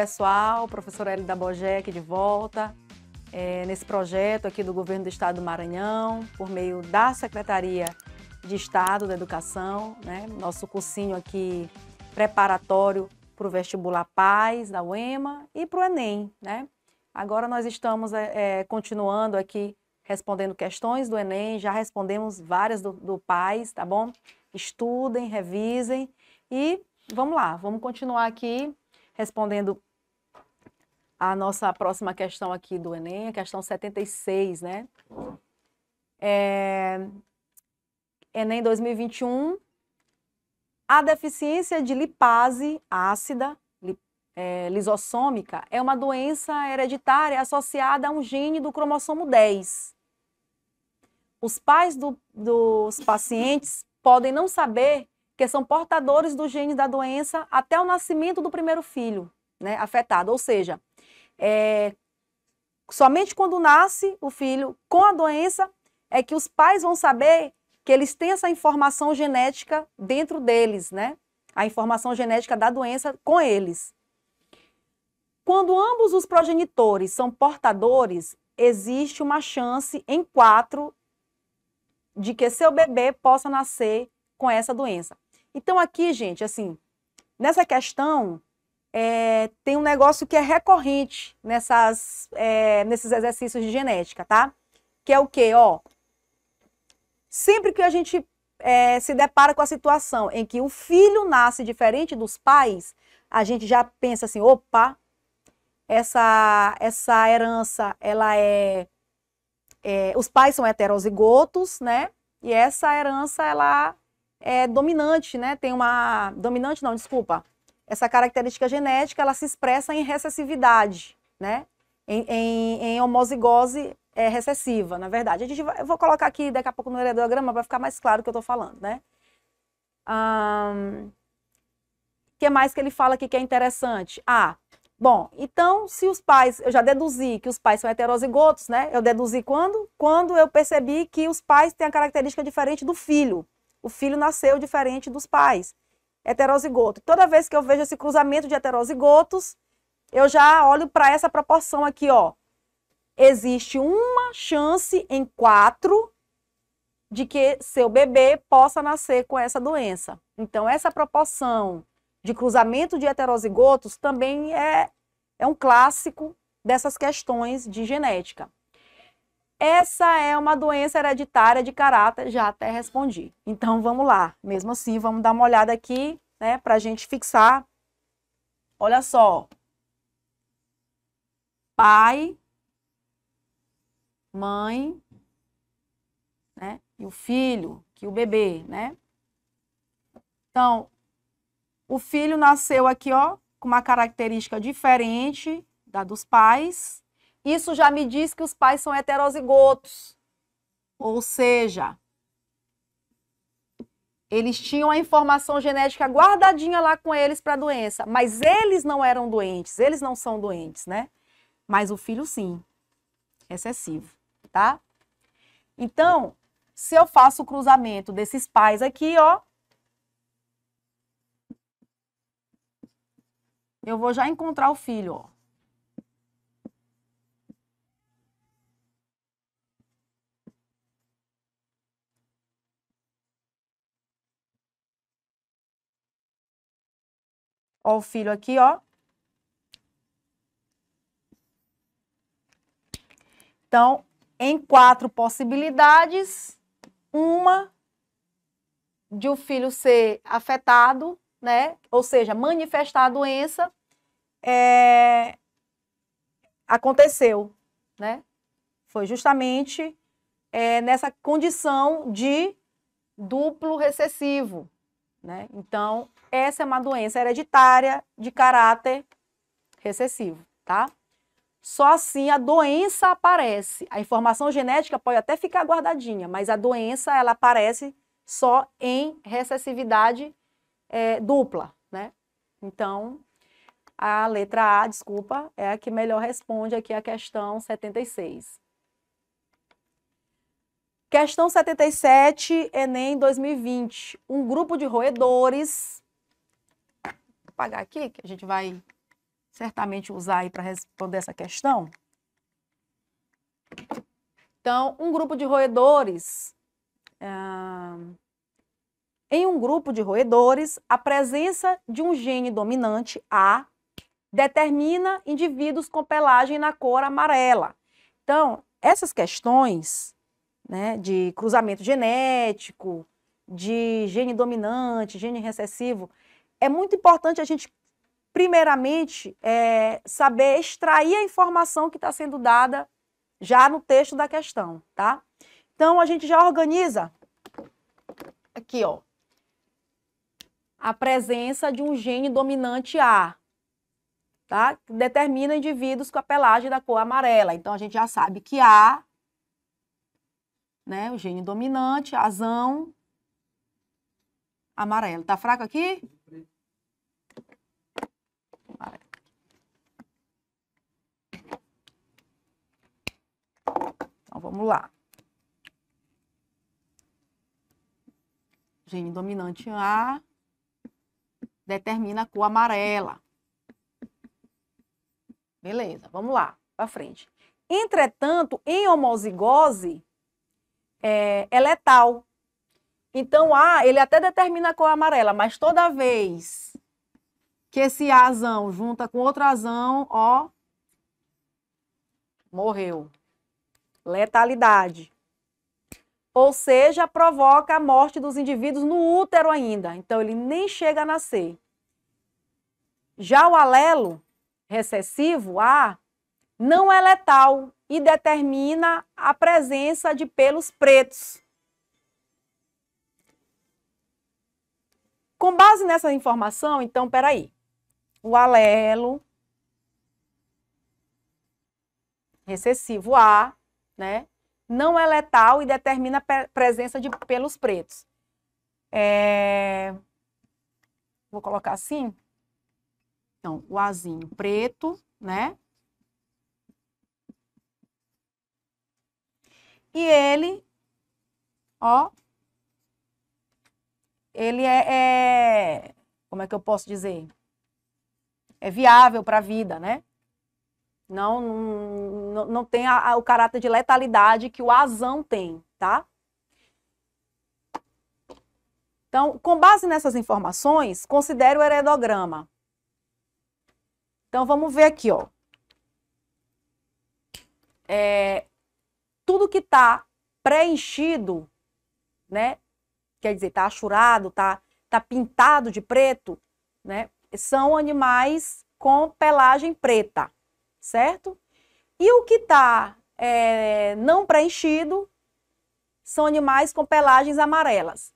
pessoal, professora Elida aqui de volta, é, nesse projeto aqui do Governo do Estado do Maranhão, por meio da Secretaria de Estado da Educação, né? nosso cursinho aqui preparatório para o vestibular Paz da UEMA e para o Enem. Né? Agora nós estamos é, é, continuando aqui respondendo questões do Enem, já respondemos várias do, do Paz, tá bom? Estudem, revisem e vamos lá, vamos continuar aqui respondendo a nossa próxima questão aqui do Enem, a questão 76, né? É... Enem 2021. A deficiência de lipase ácida li, é, lisossômica é uma doença hereditária associada a um gene do cromossomo 10. Os pais do, dos pacientes podem não saber que são portadores do gene da doença até o nascimento do primeiro filho né, afetado, ou seja, é, somente quando nasce o filho com a doença é que os pais vão saber que eles têm essa informação genética dentro deles, né? A informação genética da doença com eles. Quando ambos os progenitores são portadores, existe uma chance em quatro de que seu bebê possa nascer com essa doença. Então aqui, gente, assim, nessa questão é, tem um negócio que é recorrente nessas, é, nesses exercícios de genética, tá? Que é o quê? Ó, sempre que a gente é, se depara com a situação em que o filho nasce diferente dos pais, a gente já pensa assim, opa, essa, essa herança, ela é, é Os pais são heterozigotos, né? E essa herança, ela é dominante, né? Tem uma... Dominante não, desculpa essa característica genética ela se expressa em recessividade, né? Em, em, em homozigose é, recessiva, na verdade. A gente vai, eu vou colocar aqui daqui a pouco no heredograma para ficar mais claro o que eu estou falando, né? Um, que mais que ele fala aqui que é interessante? Ah, bom, então se os pais, eu já deduzi que os pais são heterozigotos, né? Eu deduzi quando? Quando eu percebi que os pais têm a característica diferente do filho. O filho nasceu diferente dos pais heterozigoto. Toda vez que eu vejo esse cruzamento de heterozigotos, eu já olho para essa proporção aqui, ó. Existe uma chance em quatro de que seu bebê possa nascer com essa doença. Então, essa proporção de cruzamento de heterozigotos também é, é um clássico dessas questões de genética. Essa é uma doença hereditária de caráter, já até respondi. Então vamos lá, mesmo assim, vamos dar uma olhada aqui, né, para a gente fixar. Olha só. Pai, mãe, né, e o filho, que o bebê, né? Então, o filho nasceu aqui, ó, com uma característica diferente da dos pais, isso já me diz que os pais são heterozigotos. Ou seja, eles tinham a informação genética guardadinha lá com eles para a doença, mas eles não eram doentes, eles não são doentes, né? Mas o filho sim. Excessivo, tá? Então, se eu faço o cruzamento desses pais aqui, ó, eu vou já encontrar o filho, ó. Ó o filho aqui, ó. Então, em quatro possibilidades, uma de o filho ser afetado, né? Ou seja, manifestar a doença, é... aconteceu, né? Foi justamente é, nessa condição de duplo recessivo, né? Então, essa é uma doença hereditária de caráter recessivo, tá? Só assim a doença aparece. A informação genética pode até ficar guardadinha, mas a doença ela aparece só em recessividade é, dupla, né? Então, a letra A, desculpa, é a que melhor responde aqui a questão 76. Questão 77, Enem 2020. Um grupo de roedores. Vou apagar aqui, que a gente vai certamente usar aí para responder essa questão. Então, um grupo de roedores. Ah, em um grupo de roedores, a presença de um gene dominante A determina indivíduos com pelagem na cor amarela. Então, essas questões né, de cruzamento genético, de gene dominante, gene recessivo, é muito importante a gente, primeiramente, é, saber extrair a informação que está sendo dada já no texto da questão, tá? Então, a gente já organiza aqui, ó, a presença de um gene dominante A, tá? Que determina indivíduos com a pelagem da cor amarela. Então, a gente já sabe que A né? O gene dominante, azão, amarelo. Tá fraco aqui? Então vamos lá. Gene dominante A determina a cor amarela. Beleza, vamos lá, para frente. Entretanto, em homozigose, é, é letal. Então, A, ele até determina a cor amarela, mas toda vez que esse azão junta com outro azão, ó, morreu. Letalidade. Ou seja, provoca a morte dos indivíduos no útero ainda. Então, ele nem chega a nascer. Já o alelo recessivo, A, não é letal, e determina a presença de pelos pretos. Com base nessa informação, então, peraí, o alelo recessivo A, né, não é letal e determina a presença de pelos pretos. É... Vou colocar assim. Então, o Azinho preto, né? E ele, ó, ele é, é como é que eu posso dizer? É viável para a vida, né? Não, não, não tem a, a, o caráter de letalidade que o azão tem, tá? Então, com base nessas informações, considere o heredograma. Então, vamos ver aqui, ó. É, tudo que está preenchido, né? Quer dizer, está achurado, está tá pintado de preto, né? São animais com pelagem preta, certo? E o que está é, não preenchido são animais com pelagens amarelas.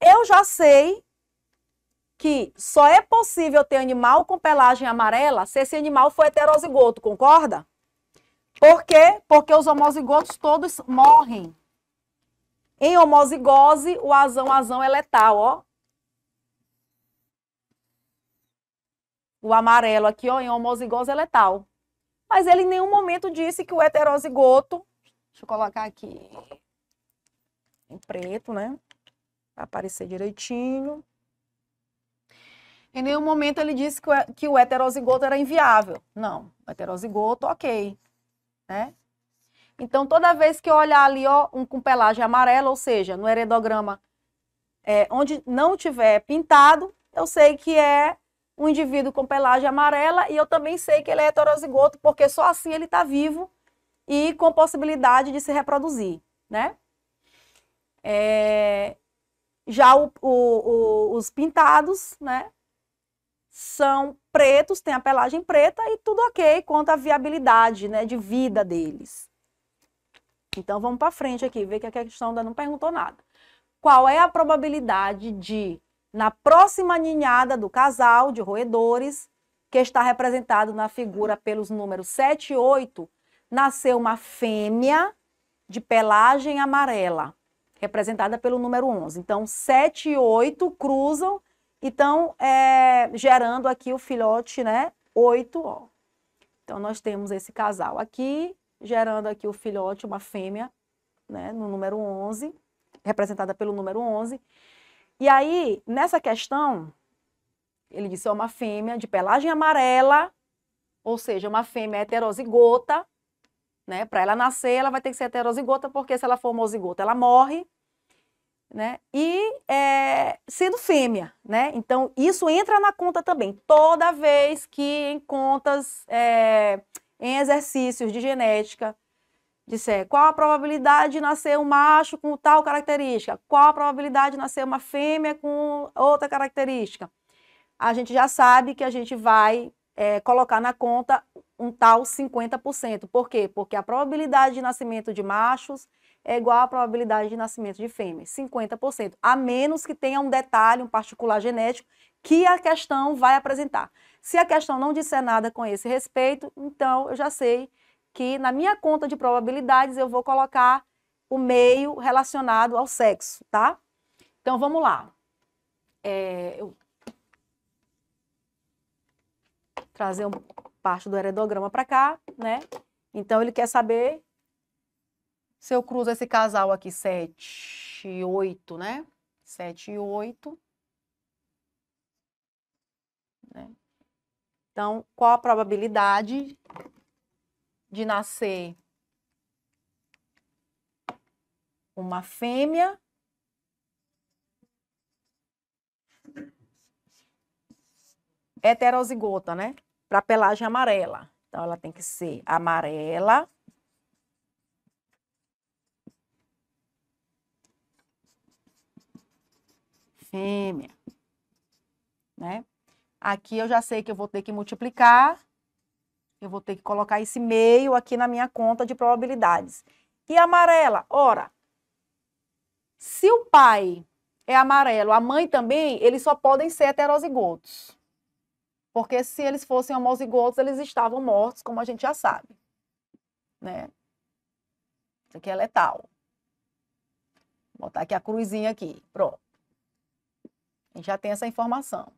Eu já sei que só é possível ter animal com pelagem amarela se esse animal for heterozigoto, concorda? Por quê? Porque os homozigotos todos morrem. Em homozigose, o azão, azão é letal, ó. O amarelo aqui, ó, em homozigose é letal. Mas ele em nenhum momento disse que o heterozigoto... Deixa eu colocar aqui em preto, né? Pra aparecer direitinho. Em nenhum momento ele disse que o heterozigoto era inviável. Não, o heterozigoto, ok né? Então, toda vez que eu olhar ali, ó, um com pelagem amarela, ou seja, no heredograma, é, onde não tiver pintado, eu sei que é um indivíduo com pelagem amarela e eu também sei que ele é heterozigoto, porque só assim ele está vivo e com possibilidade de se reproduzir, né? É, já o, o, o, os pintados, né? são pretos, têm a pelagem preta e tudo ok quanto à viabilidade né, de vida deles. Então vamos para frente aqui, ver que a questão ainda não perguntou nada. Qual é a probabilidade de, na próxima ninhada do casal de roedores, que está representado na figura pelos números 7 e 8, nascer uma fêmea de pelagem amarela, representada pelo número 11. Então, 7 e 8 cruzam então, é, gerando aqui o filhote, né, 8 ó. Então, nós temos esse casal aqui, gerando aqui o filhote, uma fêmea, né, no número 11, representada pelo número 11. E aí, nessa questão, ele disse, é uma fêmea de pelagem amarela, ou seja, uma fêmea heterozigota, né? Para ela nascer, ela vai ter que ser heterozigota, porque se ela for homozigota, ela morre né? E é, sendo fêmea, né? Então isso entra na conta também. Toda vez que em contas, é, em exercícios de genética, disser qual a probabilidade de nascer um macho com tal característica, qual a probabilidade de nascer uma fêmea com outra característica, a gente já sabe que a gente vai é, colocar na conta um tal 50%. Por quê? Porque a probabilidade de nascimento de machos é igual à probabilidade de nascimento de fêmea, 50%, a menos que tenha um detalhe, um particular genético que a questão vai apresentar. Se a questão não disser nada com esse respeito, então eu já sei que na minha conta de probabilidades eu vou colocar o meio relacionado ao sexo, tá? Então vamos lá. É, eu... Trazer um, parte do heredograma para cá, né? Então ele quer saber se eu cruzo esse casal aqui, 7, 8, né? 7 e 8. Né? Então, qual a probabilidade de nascer uma fêmea heterozigota, né? Para pelagem amarela. Então, ela tem que ser amarela fêmea. Né? Aqui eu já sei que eu vou ter que multiplicar, eu vou ter que colocar esse meio aqui na minha conta de probabilidades. E amarela? Ora, se o pai é amarelo, a mãe também, eles só podem ser heterozigotos. Porque se eles fossem homozigotos, eles estavam mortos, como a gente já sabe. Né? Isso aqui é letal. Vou botar aqui a cruzinha aqui. Pronto gente já tem essa informação.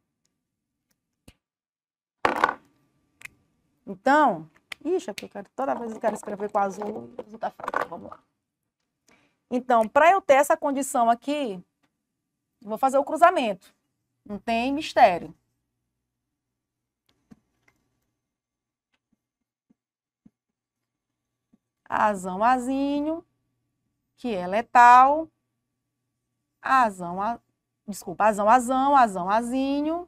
Então, ixi, aqui, é toda vez eu quero escrever com azul, azul tá vamos lá. Então, para eu ter essa condição aqui, vou fazer o cruzamento. Não tem mistério. Azão, azinho, que é letal. Azão, Desculpa, azão, azão, azão, azinho.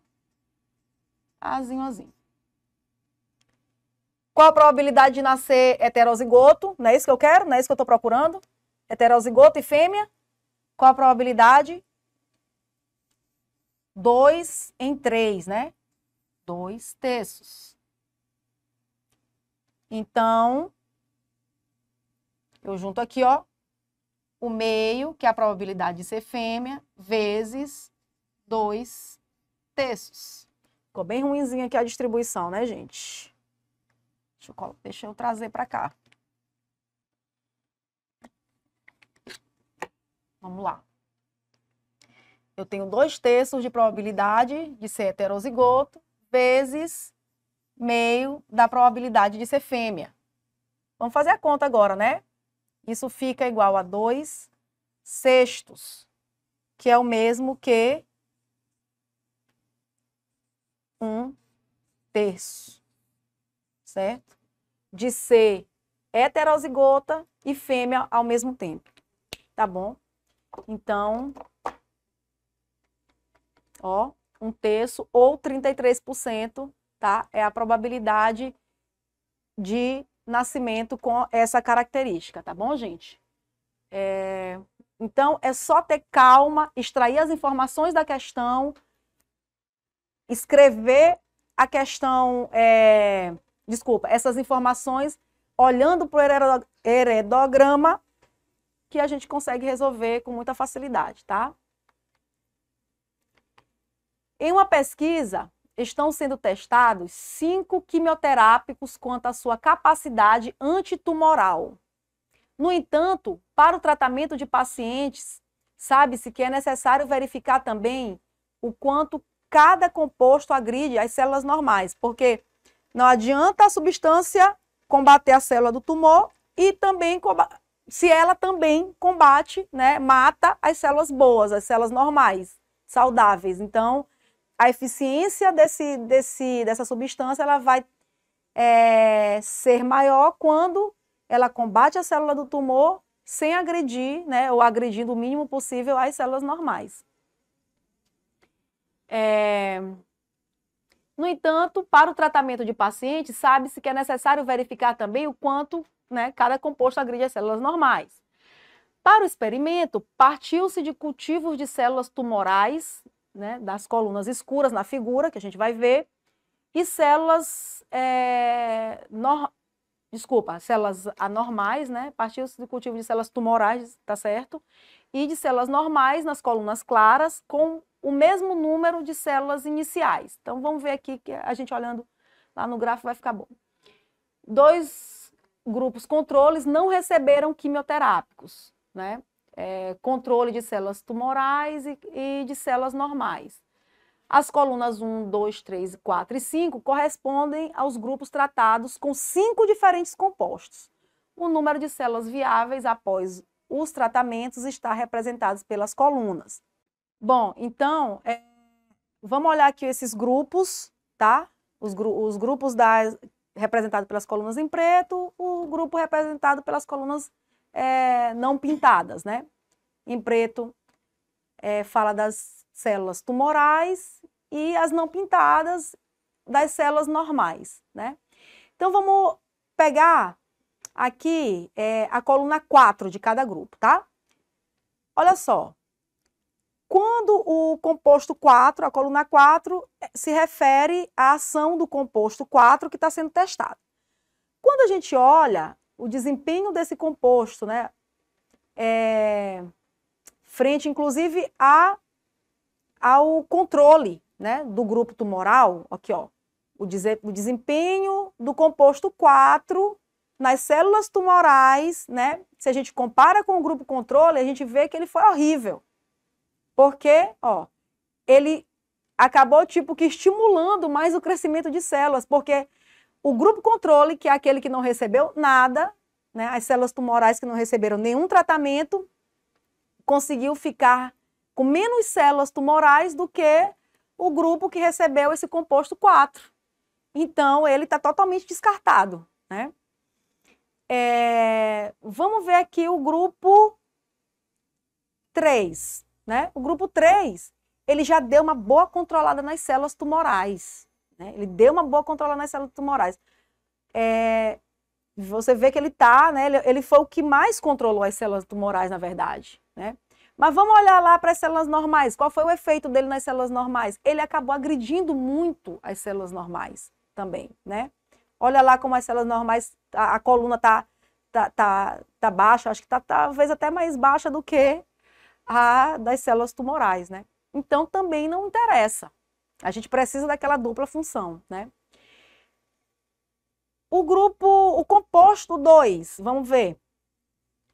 Azinho, azinho. Qual a probabilidade de nascer heterozigoto? Não é isso que eu quero? Não é isso que eu estou procurando? Heterozigoto e fêmea? Qual a probabilidade? 2 em 3, né? 2 terços. Então, eu junto aqui, ó, o meio, que é a probabilidade de ser fêmea, vezes dois terços. Ficou bem ruimzinha aqui a distribuição, né, gente? Deixa eu, deixa eu trazer para cá. Vamos lá. Eu tenho dois terços de probabilidade de ser heterozigoto vezes meio da probabilidade de ser fêmea. Vamos fazer a conta agora, né? Isso fica igual a 2 sextos, que é o mesmo que 1 um terço, certo? De ser heterozigota e fêmea ao mesmo tempo, tá bom? Então, ó, um terço ou 33%, tá? É a probabilidade de nascimento com essa característica, tá bom, gente? É... Então, é só ter calma, extrair as informações da questão, escrever a questão, é... desculpa, essas informações olhando para o heredograma que a gente consegue resolver com muita facilidade, tá? Em uma pesquisa, estão sendo testados cinco quimioterápicos quanto à sua capacidade antitumoral. No entanto, para o tratamento de pacientes, sabe-se que é necessário verificar também o quanto cada composto agride as células normais, porque não adianta a substância combater a célula do tumor e também se ela também combate, né, mata as células boas, as células normais, saudáveis. Então, a eficiência desse, desse, dessa substância ela vai é, ser maior quando ela combate a célula do tumor sem agredir, né, ou agredindo o mínimo possível as células normais. É... No entanto, para o tratamento de pacientes, sabe-se que é necessário verificar também o quanto né, cada composto agride as células normais. Para o experimento, partiu-se de cultivos de células tumorais né, das colunas escuras na figura, que a gente vai ver, e células, é, desculpa, células anormais, né, partiu do cultivo de células tumorais, tá certo? E de células normais nas colunas claras, com o mesmo número de células iniciais. Então, vamos ver aqui, que a gente olhando lá no gráfico vai ficar bom. Dois grupos controles não receberam quimioterápicos, né? é, controle de células tumorais e, e de células normais. As colunas 1, 2, 3, 4 e 5 correspondem aos grupos tratados com cinco diferentes compostos. O número de células viáveis após os tratamentos está representado pelas colunas. Bom, então, é, vamos olhar aqui esses grupos, tá? Os, gru os grupos representados pelas colunas em preto, o grupo representado pelas colunas é, não pintadas, né? Em preto é, fala das células tumorais e as não pintadas das células normais, né? Então vamos pegar aqui é, a coluna 4 de cada grupo, tá? Olha só. Quando o composto 4, a coluna 4, é, se refere à ação do composto 4 que está sendo testado. Quando a gente olha o desempenho desse composto, né? É, frente, inclusive, a, ao controle né, do grupo tumoral, aqui, ó, o, dizer, o desempenho do composto 4 nas células tumorais, né? Se a gente compara com o grupo controle, a gente vê que ele foi horrível. Porque, ó, ele acabou tipo que estimulando mais o crescimento de células, porque o grupo controle, que é aquele que não recebeu nada, né, as células tumorais que não receberam nenhum tratamento, conseguiu ficar com menos células tumorais do que o grupo que recebeu esse composto 4. Então, ele está totalmente descartado. Né? É, vamos ver aqui o grupo 3. Né? O grupo 3, ele já deu uma boa controlada nas células tumorais. Né? Ele deu uma boa controlada nas células tumorais. É, você vê que ele tá, né? Ele, ele, foi o que mais controlou as células tumorais, na verdade, né? Mas vamos olhar lá para as células normais. Qual foi o efeito dele nas células normais? Ele acabou agredindo muito as células normais também, né? Olha lá como as células normais, a, a coluna tá, tá, tá, tá baixa, acho que tá talvez até mais baixa do que a das células tumorais, né? Então também não interessa, a gente precisa daquela dupla função, né? O grupo, o composto 2, vamos ver.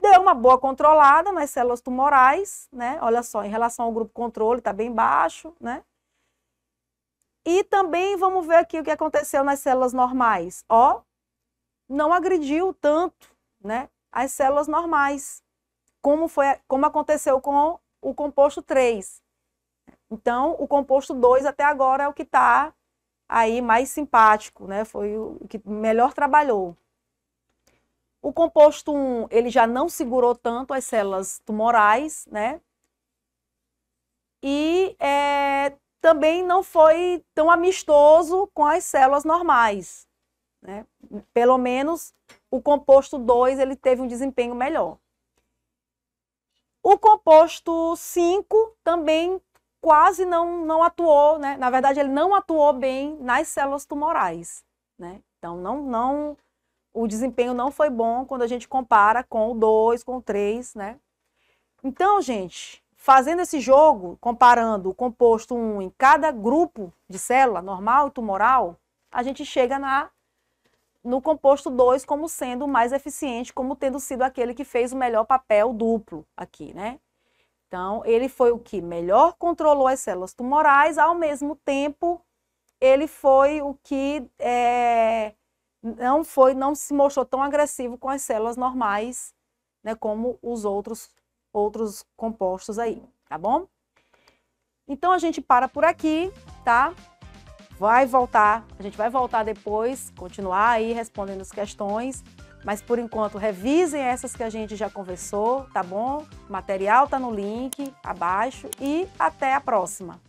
Deu uma boa controlada nas células tumorais, né? Olha só, em relação ao grupo controle, está bem baixo, né? E também vamos ver aqui o que aconteceu nas células normais. Ó, não agrediu tanto, né? As células normais, como, foi, como aconteceu com o composto 3. Então, o composto 2 até agora é o que está aí mais simpático, né? Foi o que melhor trabalhou. O composto 1, ele já não segurou tanto as células tumorais, né? E é, também não foi tão amistoso com as células normais, né? Pelo menos o composto 2, ele teve um desempenho melhor. O composto 5 também quase não, não atuou, né? Na verdade, ele não atuou bem nas células tumorais, né? Então, não, não, o desempenho não foi bom quando a gente compara com o 2, com o 3, né? Então, gente, fazendo esse jogo, comparando o composto 1 em cada grupo de célula, normal e tumoral, a gente chega na no composto 2 como sendo o mais eficiente, como tendo sido aquele que fez o melhor papel duplo aqui, né? Então, ele foi o que melhor controlou as células tumorais, ao mesmo tempo, ele foi o que é, não foi, não se mostrou tão agressivo com as células normais, né, como os outros, outros compostos aí, tá bom? Então, a gente para por aqui, tá? Vai voltar, a gente vai voltar depois, continuar aí respondendo as questões. Mas por enquanto, revisem essas que a gente já conversou, tá bom? O material tá no link abaixo e até a próxima.